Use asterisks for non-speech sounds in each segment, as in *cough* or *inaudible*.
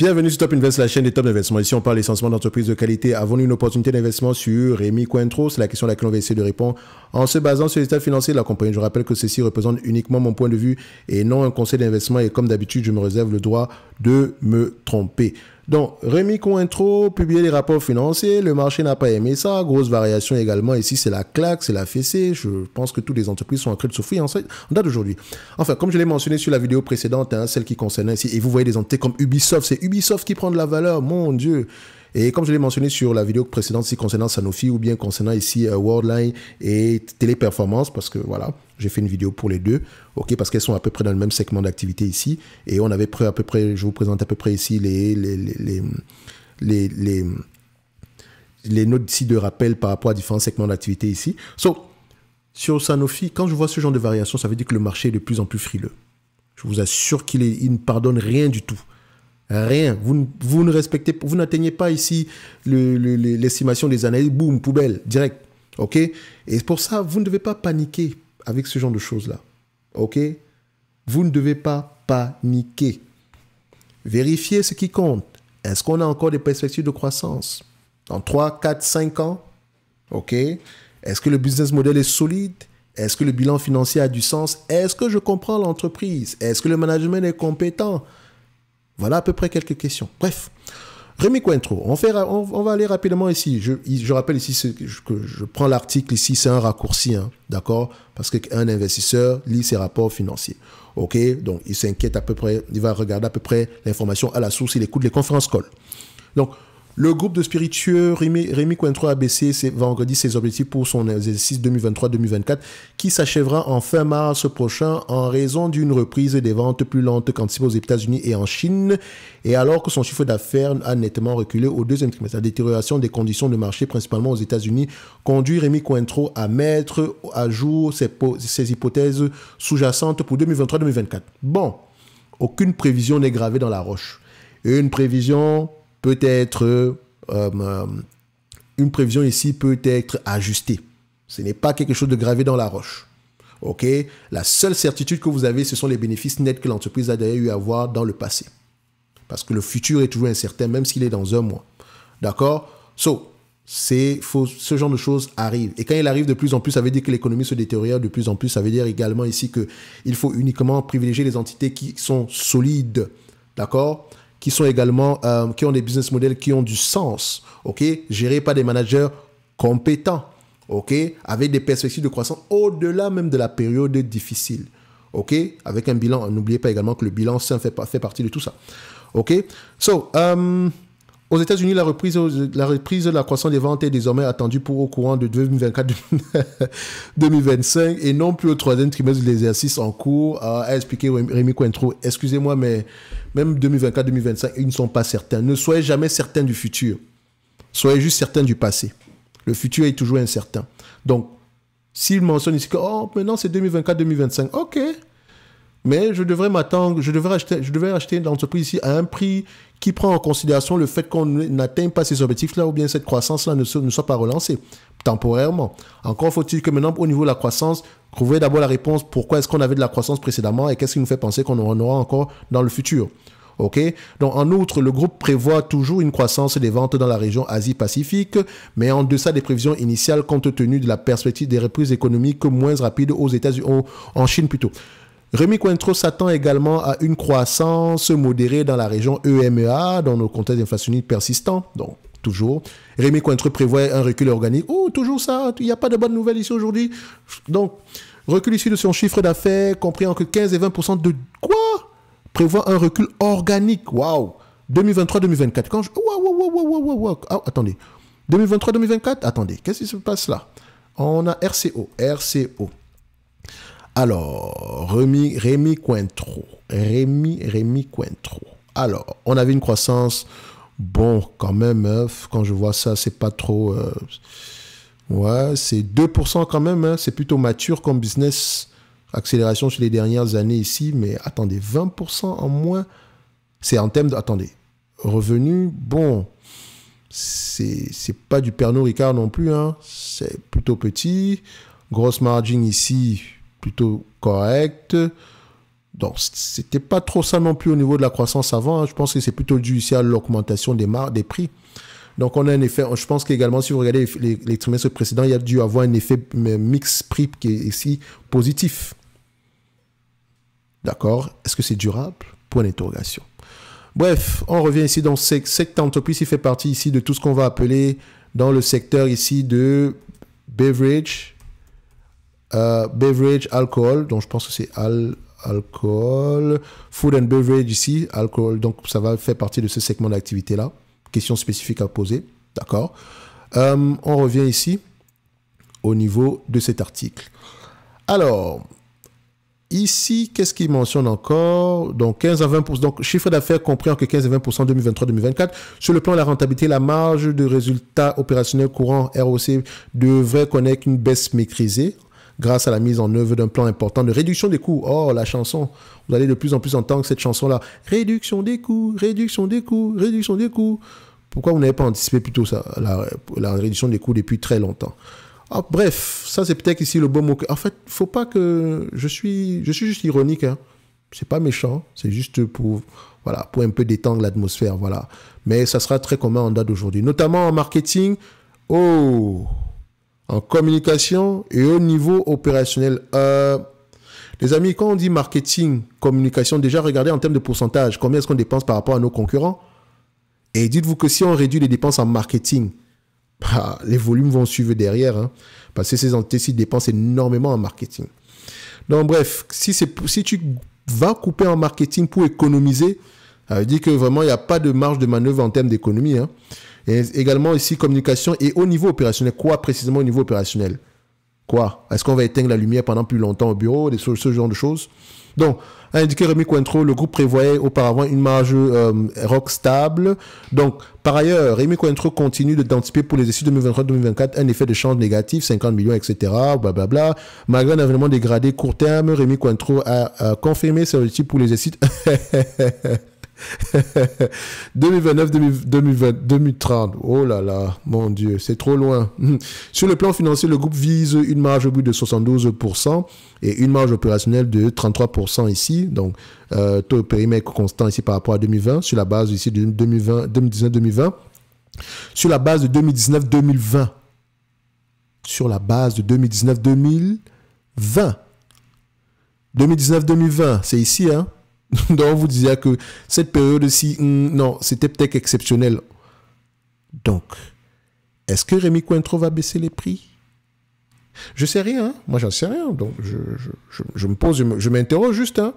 Bienvenue sur Top Invest, la chaîne des top d'investissement. Ici, on parle essentiellement d'entreprises de qualité. Avons-nous une opportunité d'investissement sur Rémi Cointreau C'est la question à laquelle on va essayer de répondre en se basant sur l'état financier de la compagnie. Je rappelle que ceci représente uniquement mon point de vue et non un conseil d'investissement. Et comme d'habitude, je me réserve le droit de me tromper. Donc, Rémi Cointro, publié les rapports financiers, le marché n'a pas aimé ça, grosse variation également. Ici, c'est la claque, c'est la fessée. Je pense que toutes les entreprises sont en train de souffrir en, date d'aujourd'hui. Enfin, comme je l'ai mentionné sur la vidéo précédente, hein, celle qui concernait ici, et vous voyez des entités comme Ubisoft, c'est Ubisoft qui prend de la valeur, mon Dieu. Et comme je l'ai mentionné sur la vidéo précédente, si concernant Sanofi ou bien concernant ici euh, Worldline et Téléperformance, parce que voilà, j'ai fait une vidéo pour les deux, ok, parce qu'elles sont à peu près dans le même segment d'activité ici. Et on avait pris à peu près, je vous présente à peu près ici les, les, les, les, les, notes ici de rappel par rapport à différents segments d'activité ici. So, sur Sanofi, quand je vois ce genre de variation, ça veut dire que le marché est de plus en plus frileux. Je vous assure qu'il ne pardonne rien du tout. Rien. Vous, vous ne respectez, vous n'atteignez pas ici l'estimation des analyses, boum, poubelle, direct. OK Et pour ça, vous ne devez pas paniquer avec ce genre de choses-là. OK Vous ne devez pas paniquer. Vérifiez ce qui compte. Est-ce qu'on a encore des perspectives de croissance Dans 3, 4, 5 ans OK Est-ce que le business model est solide Est-ce que le bilan financier a du sens Est-ce que je comprends l'entreprise Est-ce que le management est compétent Voilà à peu près quelques questions. Bref, Rémi Cointreau, on, on, va aller rapidement ici. Je, rappelle ici que je, prends l'article ici, c'est un raccourci, hein, d'accord Parce qu'un investisseur lit ses rapports financiers. OK Donc, il s'inquiète à peu près, il va regarder à peu près l'information à la source, il écoute les conférences call. Donc, le groupe de spiritueux Rémi, Cointreau a baissé ses, vendredi ses objectifs pour son exercice 2023-2024 qui s'achèvera en fin mars prochain en raison d'une reprise des ventes plus lente qu'anticipée aux États-Unis et en Chine et alors que son chiffre d'affaires a nettement reculé au deuxième trimestre. La détérioration des conditions de marché, principalement aux États-Unis, conduit Rémi Cointreau à mettre à jour ses, ses hypothèses sous-jacentes pour 2023-2024. Bon, aucune prévision n'est gravée dans la roche. Une prévision peut être euh, euh, une prévision ici peut être ajustée. Ce n'est pas quelque chose de gravé dans la roche. OK La seule certitude que vous avez, ce sont les bénéfices nets que l'entreprise a d'ailleurs eu à avoir dans le passé. Parce que le futur est toujours incertain, même s'il est dans un mois. D'accord So, c'est ce genre de choses arrive. Et quand il arrive de plus en plus, ça veut dire que l'économie se détériore de plus en plus. Ça veut dire également ici que il faut uniquement privilégier les entités qui sont solides. D'accord qui sont également, euh, qui ont des business models qui ont du sens, ok, gérés par des managers compétents, ok, avec des perspectives de croissance au-delà même de la période difficile, ok, avec un bilan. N'oubliez pas également que le bilan fait, fait partie de tout ça, ok. So, euh, aux États-Unis, la reprise, la reprise de la croissance des ventes est désormais attendue pour au courant de 2024-2025 *laughs* et non plus au troisième trimestre de l'exercice en cours, a expliqué Rémi Cointreau. Excusez-moi, mais même 2024-2025, ils ne sont pas certains. Ne soyez jamais certains du futur. Soyez juste certains du passé. Le futur est toujours incertain. Donc, s'ils mentionnent ici que, oh, maintenant c'est 2024-2025, ok, mais je devrais m'attendre, je devrais acheter, je acheter une entreprise ici à un prix qui prend en considération le fait qu'on n'atteigne pas ces objectifs-là ou bien cette croissance-là ne, ne, soit pas relancée temporairement. Encore faut-il que maintenant, au niveau de la croissance, trouver d'abord la réponse pourquoi est-ce qu'on avait de la croissance précédemment et qu'est-ce qui nous fait penser qu'on en aura encore dans le futur. OK Donc, en outre, le groupe prévoit toujours une croissance des ventes dans la région Asie-Pacifique, mais en deçà des prévisions initiales compte tenu de la perspective des reprises économiques moins rapides aux États-Unis, en Chine plutôt. Rémi Cointreau s'attend également à une croissance modérée dans la région EMEA, dans nos contextes inflationnistes persistants. Donc, toujours. Rémi Cointreau prévoit un recul organique. Oh, toujours ça, il n'y a pas de bonnes nouvelles ici aujourd'hui. Donc, recul ici de son chiffre d'affaires, compris entre 15 et 20 de quoi Prévoit un recul organique. Waouh 2023-2024. Quand je... Waouh, waouh, waouh, waouh, waouh. Ah, attendez. 2023-2024 Attendez, qu'est-ce qui se passe là On a RCO. RCO. Alors, Rémi, Rémi Cointreau. Rémi, Rémi Cointreau. Alors, on avait une croissance, bon, quand même, hein, quand je vois ça, c'est pas trop... Euh, ouais, c'est 2% quand même, hein, c'est plutôt mature comme business. Accélération sur les dernières années ici, mais attendez, 20% en moins, c'est en termes de... Attendez, revenu, bon, c'est pas du Pernod Ricard non plus, hein, c'est plutôt petit. Grosse margin ici, plutôt correct. Donc, c'était pas trop ça non plus au niveau de la croissance avant. Hein. Je pense que c'est plutôt dû ici à l'augmentation des, des prix. Donc, on a un effet. Je pense qu'également, si vous regardez les, les, trimestres précédents, il y a dû avoir un effet mix prix qui est ici positif. D'accord Est-ce que c'est durable Point d'interrogation. Bref, on revient ici dans cette secteur entreprise. Il fait partie ici de tout ce qu'on va appeler dans le secteur ici de beverage, euh, beverage, alcool, donc je pense que c'est al alcool. Food and beverage ici, alcool, donc ça va faire partie de ce segment d'activité-là. Question spécifique à poser, d'accord. Euh, on revient ici au niveau de cet article. Alors, Ici, qu'est-ce qu'il mentionne encore Donc 15 à 20 donc chiffre d'affaires compris entre 15 et 20 2023-2024. Sur le plan de la rentabilité, la marge de résultats opérationnels courant ROC devrait connaître une baisse maîtrisée grâce à la mise en œuvre d'un plan important de réduction des coûts. Oh, la chanson, vous allez de plus en plus entendre cette chanson-là. Réduction des coûts, réduction des coûts, réduction des coûts. Pourquoi vous n'avez pas anticipé plutôt ça, la, réduction des coûts depuis très longtemps ah, Bref, ça c'est peut-être ici le bon mot. En fait, faut pas que... Je suis, je suis juste ironique. Ce hein. C'est pas méchant, c'est juste pour voilà, pour un peu détendre l'atmosphère, voilà. Mais ça sera très commun en date d'aujourd'hui, notamment en marketing. Oh, en communication et au niveau opérationnel. Euh, les amis, quand on dit marketing, communication, déjà regardez en termes de pourcentage, combien est-ce qu'on dépense par rapport à nos concurrents Et dites-vous que si on réduit les dépenses en marketing, bah, les volumes vont suivre derrière, hein, parce que ces entités dépensent énormément en marketing. Donc bref, si, si tu vas couper en marketing pour économiser, euh, il dit que vraiment, il n'y a pas de marge de manœuvre en termes d'économie. Hein. Et également ici, communication et au niveau opérationnel. Quoi précisément au niveau opérationnel Quoi Est-ce qu'on va éteindre la lumière pendant plus longtemps au bureau, des, ce, genre de choses donc, a indiqué Rémi Cointreau, le groupe prévoyait auparavant une marge euh, rock stable. Donc, par ailleurs, Rémi Cointreau continue d'anticiper pour les essais 2023-2024 un effet de change négatif, 50 millions, etc. Blablabla. Malgré un vraiment dégradé court terme, Rémi Cointreau a, confirmé ses objectifs pour les essais. *laughs* 2029, 2020, 2030. Oh là là, mon Dieu, c'est trop loin. Sur le plan financier, le groupe vise une marge au bout de 72% et une marge opérationnelle de 33% ici. Donc, taux périmètre constant ici par rapport à 2020, sur la base ici de 2019-2020. Sur la base de 2019-2020. Sur la base de 2019-2020. 2019-2020, c'est ici, hein *laughs* Donc on vous disait que cette période-ci, hmm, non, c'était peut-être exceptionnel. Donc, est-ce que Rémi Cointreau va baisser les prix Je sais rien, hein. moi j'en sais rien. Donc, je, me pose, je m'interroge juste. Hein.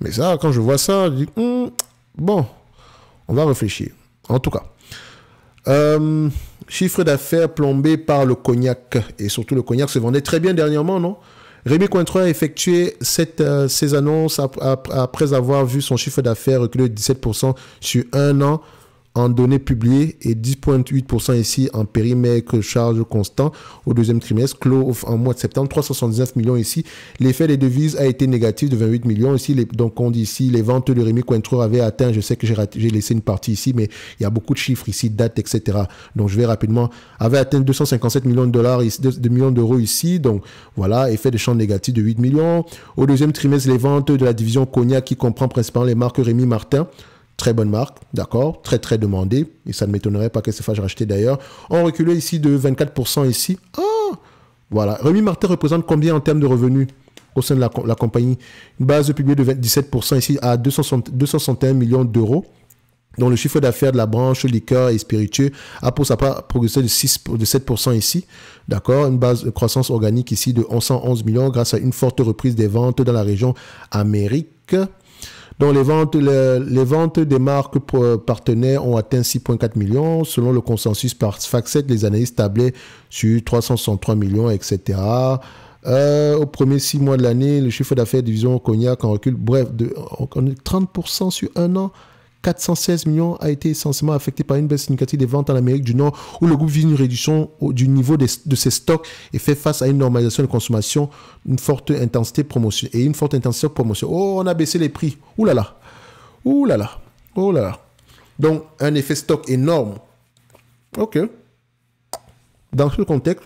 Mais ça, quand je vois ça, je dis, hmm, bon, on va réfléchir. En tout cas. Euh, chiffre d'affaires plombé par le cognac. Et surtout, le cognac se vendait très bien dernièrement, non Rémi Cointreau a effectué cette, euh, ces annonces après avoir vu son chiffre d'affaires reculer de 17% sur un an en données publiées et 10,8% ici en périmètre charge constant au deuxième trimestre, clos en mois de septembre, 379 millions ici. L'effet des devises a été négatif de 28 millions ici. donc on dit ici, les ventes de Rémi Cointreau avaient atteint, je sais que j'ai laissé une partie ici, mais il y a beaucoup de chiffres ici, dates, etc. Donc je vais rapidement, avait atteint 257 millions de dollars, ici, millions d'euros ici. Donc voilà, effet de champ négatif de 8 millions. Au deuxième trimestre, les ventes de la division Cognac qui comprend principalement les marques Rémi Martin Très bonne marque, d'accord, très très demandée, et ça ne m'étonnerait pas qu'elle se fasse racheter d'ailleurs. On reculait ici de 24% ici. Ah Voilà. Remy Martin représente combien en termes de revenus au sein de la, compagnie Une base de publiée de 17% ici à 261 millions d'euros dont le chiffre d'affaires de la branche liqueur et spiritueux a pour sa part progressé de, 6, de 7% ici. D'accord Une base de croissance organique ici de 111 millions grâce à une forte reprise des ventes dans la région Amérique. Donc les ventes, les, ventes des marques euh, partenaires ont atteint 6,4 millions. Selon le consensus par FactSet, les analystes tablaient sur 363 millions, etc. Euh, au premier six mois de l'année, le chiffre d'affaires division cognac en recul, bref, de, 30% sur un an. 416 millions a été essentiellement affecté par une baisse significative des ventes en Amérique du Nord, où le groupe vit une réduction du niveau de ses stocks et fait face à une normalisation de consommation, une forte intensité promotion et une forte intensité de promotion. Oh, on a baissé les prix. Ouh là là. là là. Oh là Donc, un effet stock énorme. OK. Dans ce contexte,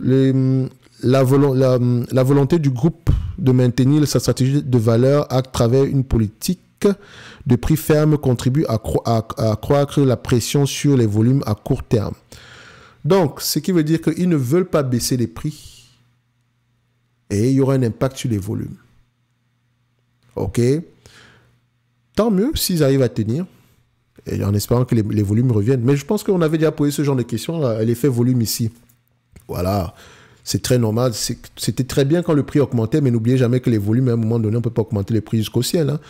la volonté du groupe de maintenir sa stratégie de valeur à travers une politique de prix ferme contribue à, accroître la pression sur les volumes à court terme. Donc, ce qui veut dire qu'ils ne veulent pas baisser les prix et il y aura un impact sur les volumes. OK Tant mieux s'ils arrivent à tenir, et en espérant que les, volumes reviennent. Mais je pense qu'on avait déjà posé ce genre de questions, l'effet volume ici. Voilà, c'est très normal. C'était très bien quand le prix augmentait, mais n'oubliez jamais que les volumes, à un moment donné, on ne peut pas augmenter les prix jusqu'au ciel. Hein.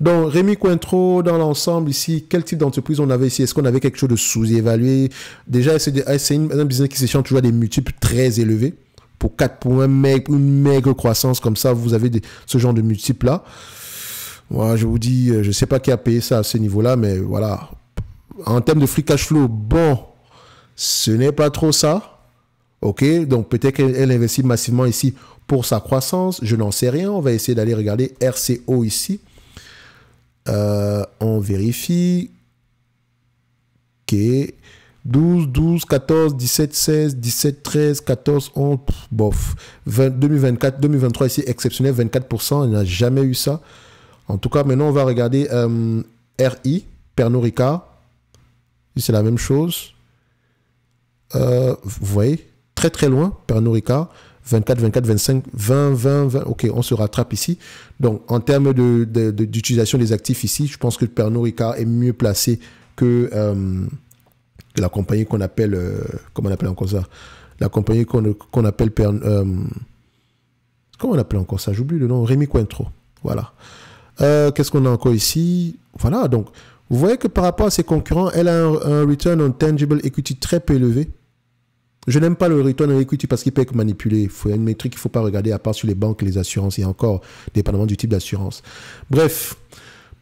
Donc, Rémi Cointreau, dans l'ensemble ici, quel type d'entreprise on avait ici Est-ce qu'on avait quelque chose de sous-évalué Déjà, c'est ah, un business qui s'échange toujours des multiples très élevés. Pour 4, points, une maigre croissance comme ça, vous avez ce genre de multiples-là. Moi, je vous dis, euh, je ne sais pas qui a payé ça à ce niveau-là, mais voilà. En termes de free cash flow, bon, ce n'est pas trop ça. OK Donc, peut-être qu'elle investit massivement ici pour sa croissance. Je n'en sais rien. On va essayer d'aller regarder RCO ici. Euh, on vérifie. Ok. 12, 12, 14, 17, 16, 17, 13, 14, 11, bof. 2024, 2023, ici, exceptionnel, 24%, on n'a jamais eu ça. En tout cas, maintenant, on va regarder euh, RI, Pernod Ricard. C'est la même chose. Euh, vous voyez, très très loin, Pernod Ricard. 24, 24, 25, 20, 20, 20. OK, on se rattrape ici. Donc, en termes d'utilisation de, des actifs ici, je pense que Pernod Ricard est mieux placé que, euh, la compagnie qu'on appelle, euh, comment on appelle encore ça La compagnie qu'on appelle euh, comment on appelle encore ça J'oublie le nom, Rémi Cointreau. Voilà. Qu'est-ce qu'on a encore ici Voilà, donc, vous voyez que par rapport à ses concurrents, elle a un, un return on tangible equity très peu élevé. Je n'aime pas le return on equity parce qu'il peut être manipulé. Il faut une métrique qu'il ne faut pas regarder à part sur les banques les assurances et encore, dépendamment du type d'assurance. Bref.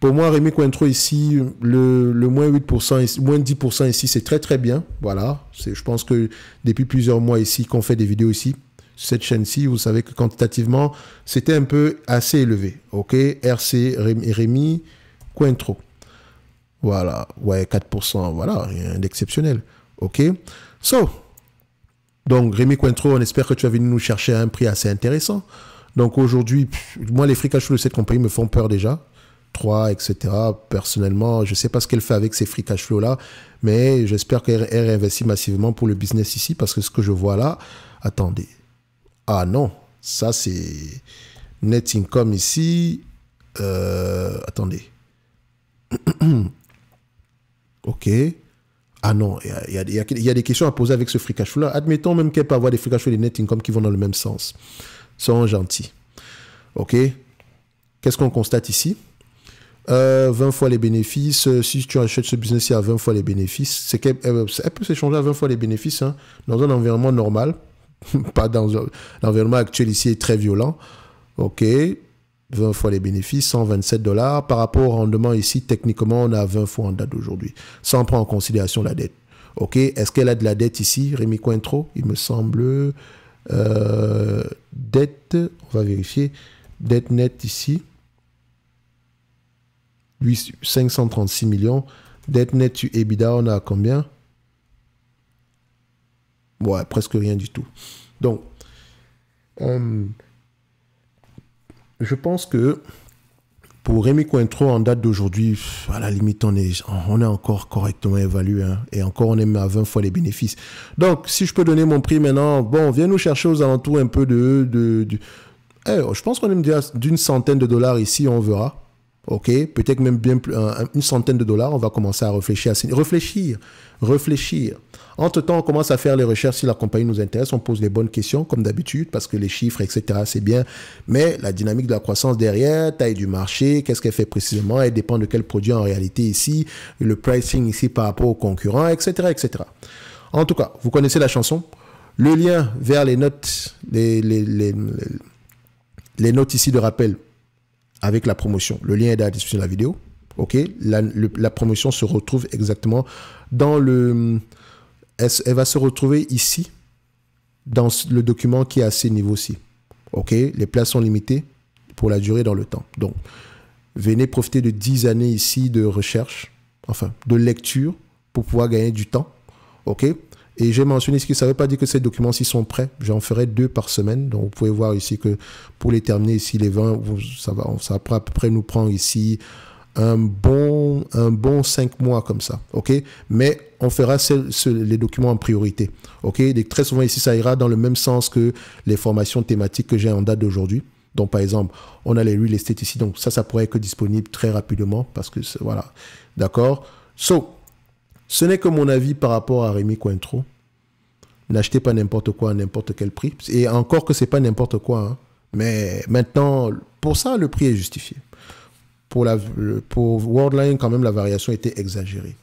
Pour moi, Rémi Cointreau ici, le, moins 8%, moins 10% ici, c'est très très bien. Voilà. Je pense que depuis plusieurs mois ici, qu'on fait des vidéos ici, cette chaîne-ci, vous savez que quantitativement, c'était un peu assez élevé. OK RC Rémi, Rémi Cointreau. Voilà. Ouais, 4%. Voilà. Rien d'exceptionnel. OK So, donc, Rémi Cointreau, on espère que tu es venu nous chercher à un prix assez intéressant. Donc, aujourd'hui, moi, les flow de cette compagnie me font peur déjà. 3, etc. Personnellement, je ne sais pas ce qu'elle fait avec ces free cash flow là, mais j'espère qu'elle réinvestit massivement pour le business ici parce que ce que je vois là, attendez. Ah non, ça c'est net income ici. Euh, attendez. *clears throat* ok. Ah non, il y, a, des questions à poser avec ce free cash flow-là. Admettons même qu'elle peut avoir des free cash flow et des net income qui vont dans le même sens. Sans gentil. OK Qu'est-ce qu'on constate ici 20 euh, fois les bénéfices. Euh, si tu achètes ce business à 20 fois les bénéfices, c'est qu'elle elle peut s'échanger à 20 fois les bénéfices hein, dans un environnement normal. *laughs* Pas dans L'environnement actuel ici est très violent. OK 20 fois les bénéfices, 127 dollars. Par rapport au rendement ici, techniquement, on a 20 fois en date d'aujourd'hui, sans prendre en considération la dette. OK, est-ce qu'elle a de la dette ici, Rémi Cointreau Il me semble. Euh, dette, on va vérifier. Dette nette ici. 8, 536 millions. Dette nette sur EBITDA, on a combien Ouais, presque rien du tout. Donc, euh, je pense que pour Rémi Cointreau, en date d'aujourd'hui, à la limite, on est, on est encore correctement évalué. Hein, et encore, on est à 20 fois les bénéfices. Donc, si je peux donner mon prix maintenant, bon, viens nous chercher aux alentours un peu de... de, eh, je pense qu'on est d'une centaine de dollars ici, on verra ok, peut-être même bien plus, une centaine de dollars, on va commencer à réfléchir à réfléchir, réfléchir. Entre temps, on commence à faire les recherches si la compagnie nous intéresse, on pose les bonnes questions comme d'habitude parce que les chiffres, etc. C'est bien, mais la dynamique de la croissance derrière, taille du marché, qu'est-ce qu'elle fait précisément, elle dépend de quel produit en réalité ici, le pricing ici par rapport aux concurrents, etc., etc. En tout cas, vous connaissez la chanson. Le lien vers les notes, les notes ici de rappel avec la promotion. Le lien est dans la description de la vidéo. OK la, promotion se retrouve exactement dans le... Elle, elle, va se retrouver ici, dans le document qui est à ce niveau-ci. OK Les places sont limitées pour la durée dans le temps. Donc, venez profiter de 10 années ici de recherche, enfin, de lecture, pour pouvoir gagner du temps. OK et j'ai mentionné ce qui ne veut pas dire que ces documents ci sont prêts. J'en ferai deux par semaine. Donc, vous pouvez voir ici que pour les terminer ici, les 20, ça va, ça va à peu près nous prendre ici un bon, un bon cinq mois comme ça. OK? Mais on fera les documents en priorité. OK? Et très souvent ici, ça ira dans le même sens que les formations thématiques que j'ai en date d'aujourd'hui. Donc, par exemple, on a les real estate ici. Donc, ça, ça pourrait être disponible très rapidement parce que, voilà. D'accord? So, ce n'est que mon avis par rapport à Rémi Cointreau. N'achetez pas n'importe quoi à n'importe quel prix. Et encore que c'est pas n'importe quoi. Hein. Mais maintenant, pour ça, le prix est justifié. Pour, la, pour Worldline, quand même, la variation était exagérée.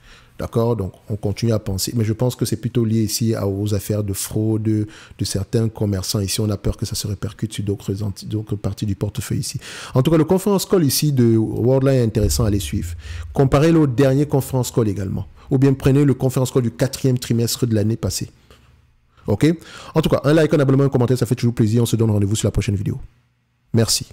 D'accord Donc, on continue à penser. Mais je pense que c'est plutôt lié ici aux affaires de fraude de certains commerçants. Ici, on a peur que ça se répercute sur d'autres parties du portefeuille ici. En tout cas, le conference call ici de Worldline est intéressant à les suivre. Comparez-le au dernier conference call également. Ou bien prenez le conference call du quatrième trimestre de l'année passée. OK En tout cas, un like, un abonnement, un commentaire, ça fait toujours plaisir. On se donne rendez-vous sur la prochaine vidéo. Merci.